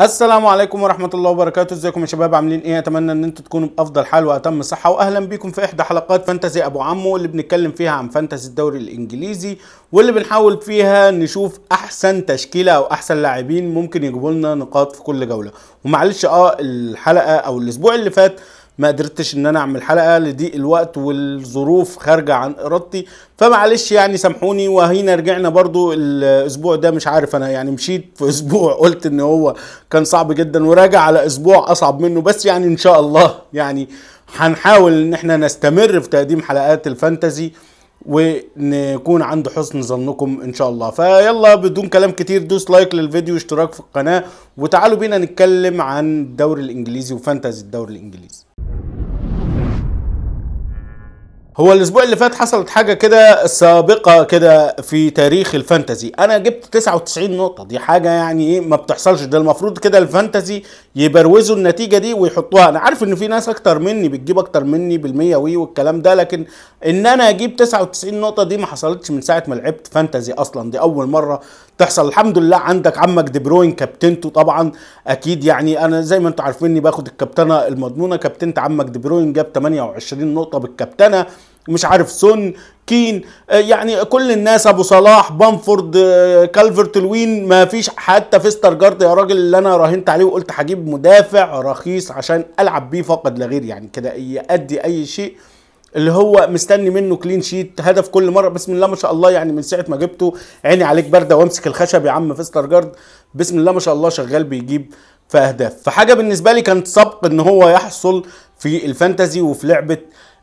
السلام عليكم ورحمه الله وبركاته ازيكم يا شباب عاملين ايه اتمنى ان انتم تكونوا بافضل حال واتم صحه واهلا بيكم في احدى حلقات فانتزي ابو عمو اللي بنتكلم فيها عن فانتزي الدوري الانجليزي واللي بنحاول فيها نشوف احسن تشكيله او احسن لاعبين ممكن يجيبوا لنا نقاط في كل جوله ومعلش اه الحلقه او الاسبوع اللي فات ما قدرتش ان انا اعمل حلقه لضيق الوقت والظروف خارجه عن ارادتي فمعلش يعني سامحوني وهنا رجعنا برضو الاسبوع ده مش عارف انا يعني مشيت في اسبوع قلت ان هو كان صعب جدا وراجع على اسبوع اصعب منه بس يعني ان شاء الله يعني هنحاول ان احنا نستمر في تقديم حلقات الفانتزي ونكون عند حسن ظنكم ان شاء الله فيلا بدون كلام كتير دوس لايك للفيديو واشتراك في القناة وتعالوا بينا نتكلم عن الدوري الانجليزي وفانتازي الدوري الانجليزي هو الاسبوع اللي فات حصلت حاجه كده سابقه كده في تاريخ الفانتزي انا جبت 99 نقطه دي حاجه يعني ايه ما بتحصلش ده المفروض كده الفانتزي يبروزوا النتيجه دي ويحطوها انا عارف ان في ناس اكتر مني بتجيب اكتر مني بالمية وي والكلام ده لكن ان انا اجيب 99 نقطه دي ما حصلتش من ساعه ما لعبت فانتزي اصلا دي اول مره تحصل الحمد لله عندك عمك دي بروين كابتنته طبعا اكيد يعني انا زي ما انتم عارفيني باخد الكابتنه المضمونه كابتنت عمك دي بروين جاب 28 نقطه بالكابتنه مش عارف سون كين آه، يعني كل الناس ابو صلاح بامفورد آه، كالفرت لوين ما فيش حتى فيستر جارد يا راجل اللي انا راهنت عليه وقلت هجيب مدافع رخيص عشان العب بيه فقط لا غير يعني كده يأدي اي شيء اللي هو مستني منه كلين شيت هدف كل مره بسم الله ما شاء الله يعني من ساعه ما جبته عيني عليك بارده وامسك الخشب يا عم فيستر جارد بسم الله ما شاء الله شغال بيجيب في اهداف فحاجه بالنسبه لي كانت سبق ان هو يحصل في الفانتزي وفي لعبه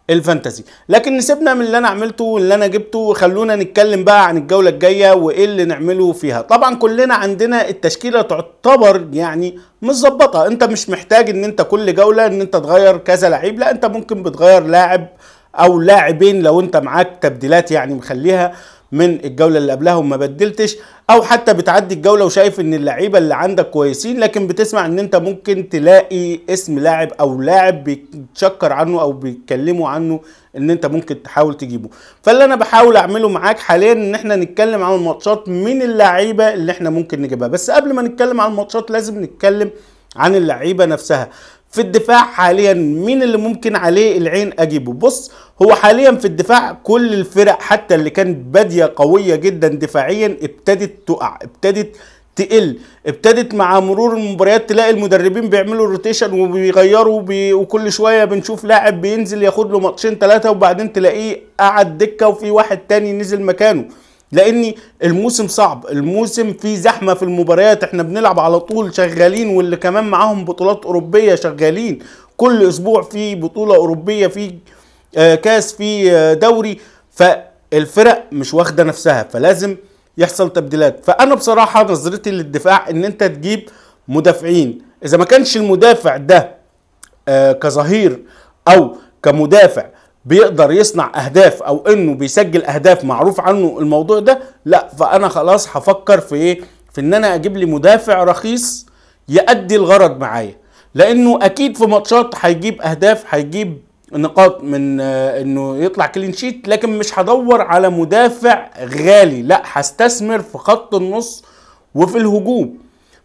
الفانتازي لكن نسيبنا من اللي انا عملته واللي انا جبته خلونا نتكلم بقى عن الجوله الجايه وايه اللي نعمله فيها طبعا كلنا عندنا التشكيله تعتبر يعني متظبطه انت مش محتاج ان انت كل جوله ان انت تغير كذا لعيب لا انت ممكن بتغير لاعب او لاعبين لو انت معاك تبديلات يعني مخليها من الجوله اللي قبلها وما بدلتش او حتى بتعدي الجوله وشايف ان اللعيبه اللي عندك كويسين لكن بتسمع ان انت ممكن تلاقي اسم لاعب او لاعب بيتشكر عنه او بيتكلموا عنه ان انت ممكن تحاول تجيبه فاللي انا بحاول اعمله معاك حاليا ان احنا نتكلم عن الماتشات من اللعيبه اللي احنا ممكن نجيبها بس قبل ما نتكلم عن الماتشات لازم نتكلم عن اللعيبه نفسها في الدفاع حاليا مين اللي ممكن عليه العين اجيبه بص هو حاليا في الدفاع كل الفرق حتى اللي كانت باديه قويه جدا دفاعيا ابتدت تقع ابتدت تقل ابتدت مع مرور المباريات تلاقي المدربين بيعملوا روتيشن وبيغيروا بي... وكل شويه بنشوف لاعب بينزل ياخد له ماتشين ثلاثه وبعدين تلاقيه قعد دكه وفي واحد تاني نزل مكانه لان الموسم صعب الموسم فيه زحمه في المباريات احنا بنلعب على طول شغالين واللي كمان معاهم بطولات اوروبيه شغالين كل اسبوع في بطوله اوروبيه في آه، كاس في آه، دوري فالفرق مش واخده نفسها فلازم يحصل تبديلات فانا بصراحه نظرتي للدفاع ان انت تجيب مدافعين اذا ما كانش المدافع ده آه، كظهير او كمدافع بيقدر يصنع اهداف او انه بيسجل اهداف معروف عنه الموضوع ده لا فانا خلاص هفكر في ايه في ان انا اجيب لي مدافع رخيص يأدي الغرض معايا لانه اكيد في ماتشات هيجيب اهداف هيجيب نقاط من آه، انه يطلع كلين شيت لكن مش هدور على مدافع غالي لا هستثمر في خط النص وفي الهجوم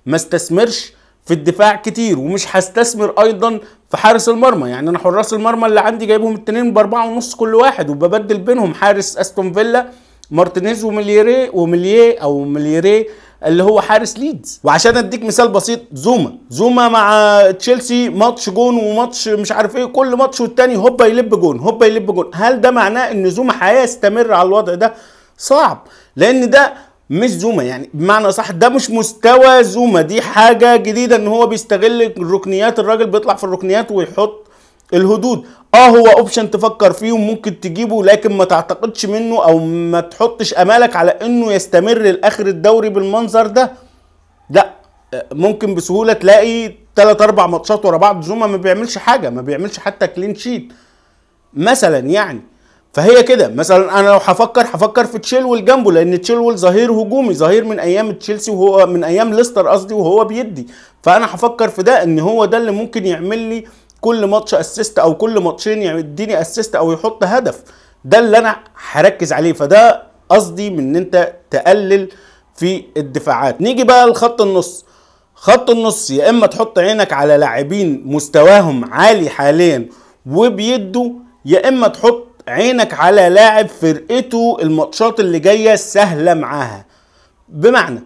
ما استثمرش في الدفاع كتير ومش هستثمر ايضا في حارس المرمى يعني انا حراس المرمى اللي عندي جايبهم الاثنين باربعة ونص كل واحد وببدل بينهم حارس استون فيلا مارتينيز وميليري وميليه او مليري اللي هو حارس ليدز وعشان اديك مثال بسيط زوما زوما مع تشيلسي ماتش جون وماتش مش عارف ايه كل ماتش والتاني هوبا يلب جون هوبا يلب جون هل ده معناه ان زوما هيستمر على الوضع ده صعب لان ده مش زوما يعني بمعنى صح ده مش مستوى زوما دي حاجه جديده ان هو بيستغل الركنيات الراجل بيطلع في الركنيات ويحط الهدود اه هو اوبشن تفكر فيه وممكن تجيبه لكن ما تعتقدش منه او ما تحطش امالك على انه يستمر لاخر الدوري بالمنظر ده لا ممكن بسهوله تلاقي ثلاث اربع ماتشات ورا بعض زوما ما بيعملش حاجه ما بيعملش حتى كلين شيت مثلا يعني فهي كده مثلا انا لو هفكر هفكر في تشيلول جنبه لان تشيلول ظهير هجومي ظهير من ايام تشيلسي وهو من ايام ليستر قصدي وهو بيدي فانا هفكر في ده ان هو ده اللي ممكن يعمل لي كل ماتش اسيست او كل ماتشين يديني اسيست او يحط هدف ده اللي انا هركز عليه فده قصدي من ان انت تقلل في الدفاعات نيجي بقى لخط النص خط النص يا اما تحط عينك على لاعبين مستواهم عالي حاليا وبيدوا يا اما تحط عينك على لاعب فرقته الماتشات اللي جايه سهله معاها بمعنى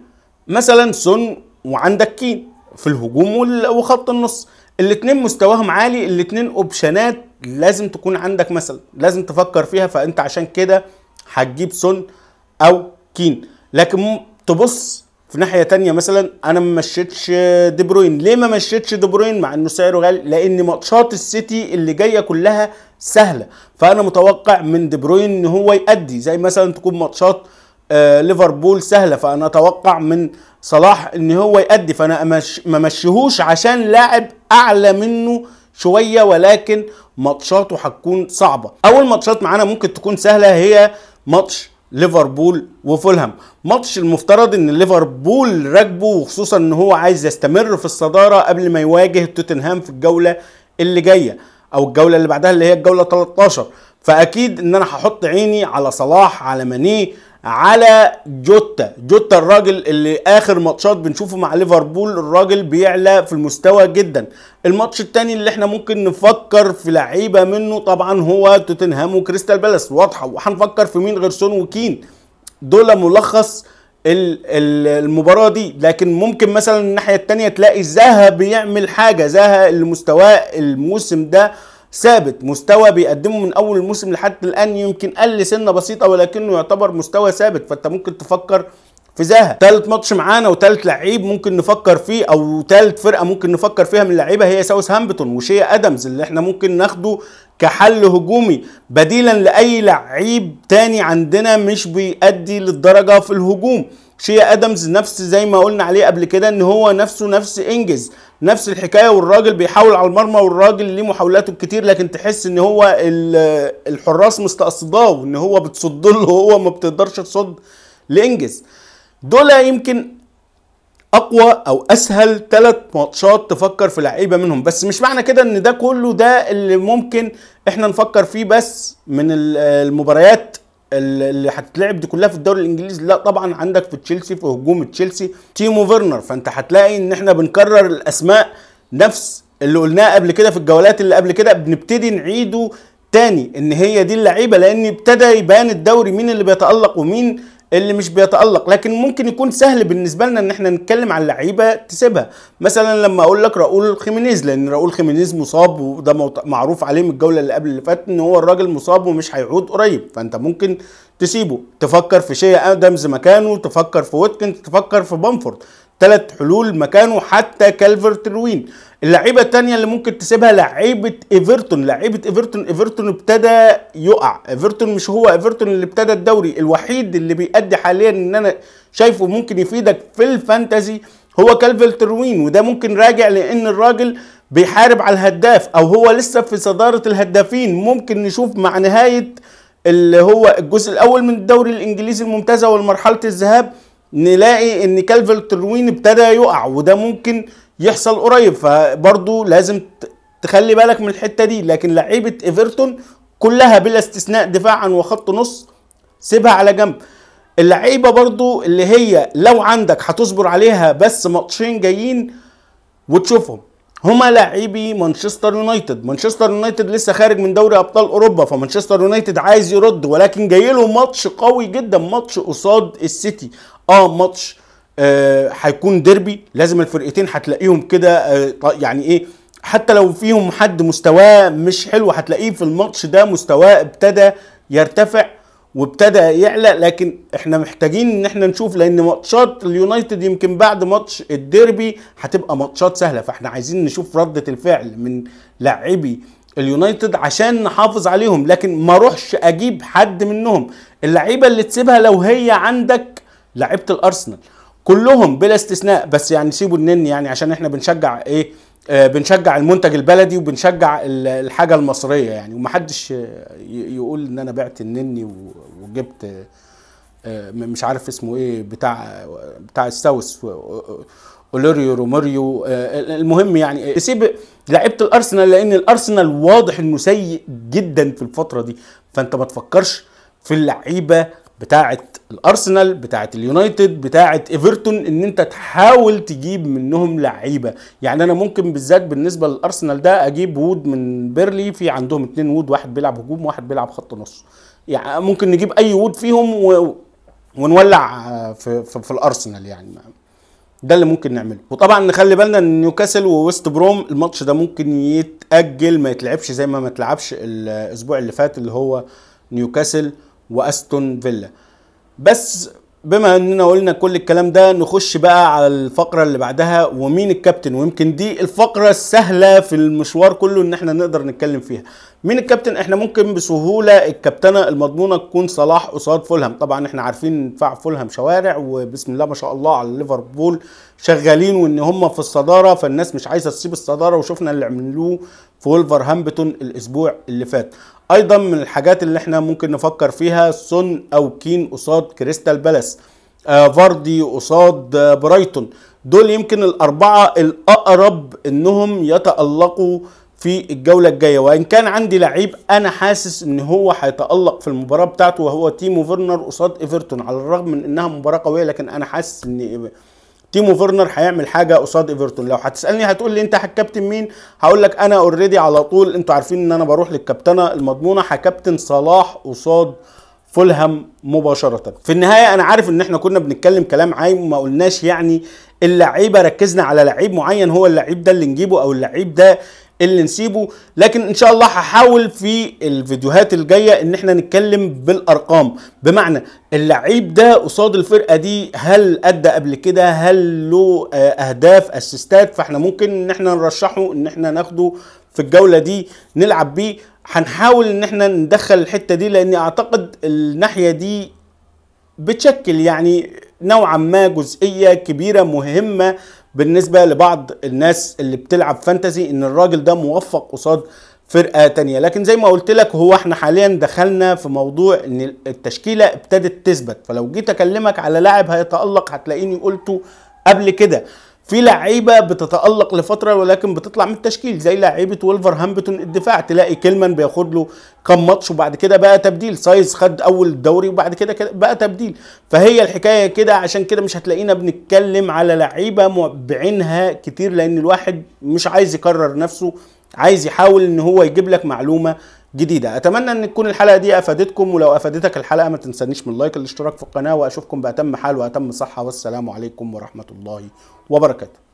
مثلا سون وعندك كين في الهجوم وخط النص الاثنين مستواهم عالي الاثنين اوبشنات لازم تكون عندك مثلا لازم تفكر فيها فانت عشان كده هتجيب سون او كين لكن تبص في ناحيه تانية مثلا انا ما مشيتش دي بروين ليه ما مشيتش دي بروين مع انه سعره غالي لان ماتشات السيتي اللي جايه كلها سهله فانا متوقع من دي بروين ان هو يأدي زي مثلا تكون ماتشات آه ليفربول سهله فانا اتوقع من صلاح ان هو يأدي فانا ما مشيهوش عشان لاعب اعلى منه شويه ولكن ماتشاته هتكون صعبه اول ماتشات معانا ممكن تكون سهله هي ماتش ليفربول وفولهام ماتش المفترض ان ليفربول راكبه وخصوصا ان هو عايز يستمر في الصداره قبل ما يواجه توتنهام في الجوله اللي جايه او الجوله اللي بعدها اللي هي الجوله 13 فاكيد ان انا هحط عيني على صلاح على مانيه على جوتا جوتا الراجل اللي اخر ماتشات بنشوفه مع ليفربول الراجل بيعلى في المستوى جدا الماتش الثاني اللي احنا ممكن نفكر في لعيبه منه طبعا هو توتنهام وكريستال بالاس واضحه وهنفكر في مين غير سون وكين دول ملخص المباراه دي لكن ممكن مثلا الناحيه الثانيه تلاقي زها بيعمل حاجه زها اللي مستواه الموسم ده ثابت مستوى بيقدمه من اول الموسم لحد الان يمكن قل سنه بسيطه ولكنه يعتبر مستوى ثابت فانت ممكن تفكر فزاها تالت ماتش معانا وتالت لعيب ممكن نفكر فيه او تالت فرقه ممكن نفكر فيها من اللعيبه هي ساوث هامبتون وشيا ادمز اللي احنا ممكن ناخده كحل هجومي بديلا لاي لعيب تاني عندنا مش بيأدي للدرجه في الهجوم شيا ادمز نفس زي ما قلنا عليه قبل كده ان هو نفسه نفس انجز نفس الحكايه والراجل بيحاول على المرمى والراجل ليه محاولاته الكتير لكن تحس ان هو الحراس مستقصداه وان هو بتصد له هو ما بتقدرش تصد لانجز دول يمكن اقوى او اسهل ثلاث ماتشات تفكر في لعيبه منهم بس مش معنى كده ان ده كله ده اللي ممكن احنا نفكر فيه بس من المباريات اللي هتتلعب دي كلها في الدوري الانجليزي لا طبعا عندك في تشيلسي في هجوم تشيلسي تيمو فيرنر فانت هتلاقي ان احنا بنكرر الاسماء نفس اللي قلناه قبل كده في الجولات اللي قبل كده بنبتدي نعيده تاني ان هي دي اللعيبه لان ابتدى يبان الدوري مين اللي بيتالق ومين اللي مش بيتالق لكن ممكن يكون سهل بالنسبه لنا ان احنا نتكلم على لعيبه تسيبها مثلا لما اقول لك راؤول خيمينيز لان راؤول خيمينيز مصاب وده معروف عليه من الجوله اللي قبل اللي فاتت ان هو الراجل مصاب ومش هيعود قريب فانت ممكن تسيبه تفكر في شيء ادمز مكانه تفكر في ويتكنز تفكر في بامفورد ثلاث حلول مكانه حتى كالفرت لوين اللعيبه الثانيه اللي ممكن تسيبها لعيبه ايفرتون لعيبه ايفرتون ايفرتون ابتدى يقع ايفرتون مش هو ايفرتون اللي ابتدى الدوري الوحيد اللي بيأدي حاليا ان انا شايفه ممكن يفيدك في الفانتزي هو كالفرت لوين وده ممكن راجع لان الراجل بيحارب على الهداف او هو لسه في صداره الهدافين ممكن نشوف مع نهايه اللي هو الجزء الاول من الدوري الانجليزي الممتازه والمرحله الذهاب نلاقي ان كالفرت لوين ابتدى يقع وده ممكن يحصل قريب فبرضه لازم تخلي بالك من الحته دي لكن لعيبه ايفرتون كلها بلا استثناء دفاعا وخط نص سيبها على جنب اللعيبه برضو اللي هي لو عندك هتصبر عليها بس ماتشين جايين وتشوفهم هما لاعبي مانشستر يونايتد مانشستر يونايتد لسه خارج من دوري ابطال اوروبا فمانشستر يونايتد عايز يرد ولكن جاي له ماتش قوي جدا ماتش قصاد السيتي اه ماتش آه، هيكون آه ديربي لازم الفرقتين هتلاقيهم كده آه يعني ايه حتى لو فيهم حد مستواه مش حلو هتلاقيه في الماتش ده مستواه ابتدى يرتفع وابتدى يعلى لكن احنا محتاجين ان احنا نشوف لان ماتشات اليونايتد يمكن بعد ماتش الديربي هتبقى ماتشات سهله فاحنا عايزين نشوف رده الفعل من لاعبي اليونايتد عشان نحافظ عليهم لكن ما اروحش اجيب حد منهم اللعيبه اللي تسيبها لو هي عندك لعيبه الارسنال كلهم بلا استثناء بس يعني سيبوا النن يعني عشان احنا بنشجع ايه آه، بنشجع المنتج البلدي وبنشجع الحاجه المصريه يعني ومحدش يقول ان انا بعت النني وجبت آه، مش عارف اسمه ايه بتاع بتاع الساوس اوليريو روماريو آه، المهم يعني سيب لعيبه الارسنال لان الارسنال واضح انه سيء جدا في الفتره دي فانت ما تفكرش في اللعيبه بتاعت الارسنال بتاعت اليونايتد بتاعت ايفرتون ان انت تحاول تجيب منهم لعيبه يعني انا ممكن بالذات بالنسبه للارسنال ده اجيب وود من بيرلي في عندهم اتنين وود واحد بيلعب هجوم واحد بيلعب خط نص يعني ممكن نجيب اي وود فيهم و... ونولع آه، في, في, في الارسنال يعني ده اللي ممكن نعمله وطبعا نخلي بالنا ان نيوكاسل وويست بروم الماتش ده ممكن يتاجل ما يتلعبش زي ما ما اتلعبش الاسبوع اللي فات اللي هو نيوكاسل واستون فيلا بس بما اننا قلنا كل الكلام ده نخش بقى على الفقره اللي بعدها ومين الكابتن ويمكن دي الفقره السهله في المشوار كله ان احنا نقدر نتكلم فيها مين الكابتن احنا ممكن بسهوله الكابتنه المضمونه تكون صلاح قصاد فولهام طبعا احنا عارفين دفاع فولهام شوارع وبسم الله ما شاء الله على ليفربول شغالين وان هم في الصداره فالناس مش عايزه تسيب الصداره وشفنا اللي عملوه في ولفرهامبتون الاسبوع اللي فات ايضا من الحاجات اللي احنا ممكن نفكر فيها سون او كين قصاد كريستال بالاس آه فاردي قصاد آه برايتون دول يمكن الاربعه الاقرب انهم يتالقوا في الجولة الجاية وإن كان عندي لعيب أنا حاسس إن هو هيتألق في المباراة بتاعته وهو تيمو فيرنر قصاد إيفرتون على الرغم من إنها مباراة قوية لكن أنا حاسس إن تيمو فيرنر هيعمل حاجه قصاد ايفرتون لو هتسالني هتقول لي انت هتكابتن مين هقول لك انا اوريدي على طول انتوا عارفين ان انا بروح للكابتنه المضمونه هكابتن صلاح قصاد فولهام مباشرة في النهاية أنا عارف إن إحنا كنا بنتكلم كلام عايم وما قلناش يعني اللعيبة ركزنا على لعيب معين هو اللعيب ده اللي نجيبه أو اللعيب ده اللي نسيبه لكن ان شاء الله هحاول في الفيديوهات الجايه ان احنا نتكلم بالارقام بمعنى اللعيب ده قصاد الفرقه دي هل ادى قبل كده هل له آه، اهداف اسيستات فاحنا ممكن ان احنا نرشحه ان احنا ناخده في الجوله دي نلعب بيه هنحاول ان احنا ندخل الحته دي لاني اعتقد الناحيه دي بتشكل يعني نوعا ما جزئيه كبيره مهمه بالنسبه لبعض الناس اللي بتلعب فانتزي ان الراجل ده موفق قصاد فرقه تانية لكن زي ما قلت لك هو احنا حاليا دخلنا في موضوع ان التشكيله ابتدت تثبت فلو جيت اكلمك على لاعب هيتالق هتلاقيني قلته قبل كده في لعيبه بتتالق لفتره ولكن بتطلع من التشكيل زي لعيبه هامبتون الدفاع تلاقي كلمان بياخد له كام ماتش وبعد كده بقى تبديل سايز خد اول الدوري وبعد كده بقى تبديل فهي الحكايه كده عشان كده مش هتلاقينا بنتكلم على لعيبه بعينها كتير لان الواحد مش عايز يكرر نفسه عايز يحاول ان هو يجيب لك معلومه جديده اتمنى ان تكون الحلقه دي افادتكم ولو افادتك الحلقه ما تنسانيش من لايك الاشتراك في القناه واشوفكم باتم حال واتم صحه والسلام عليكم ورحمه الله وبركاته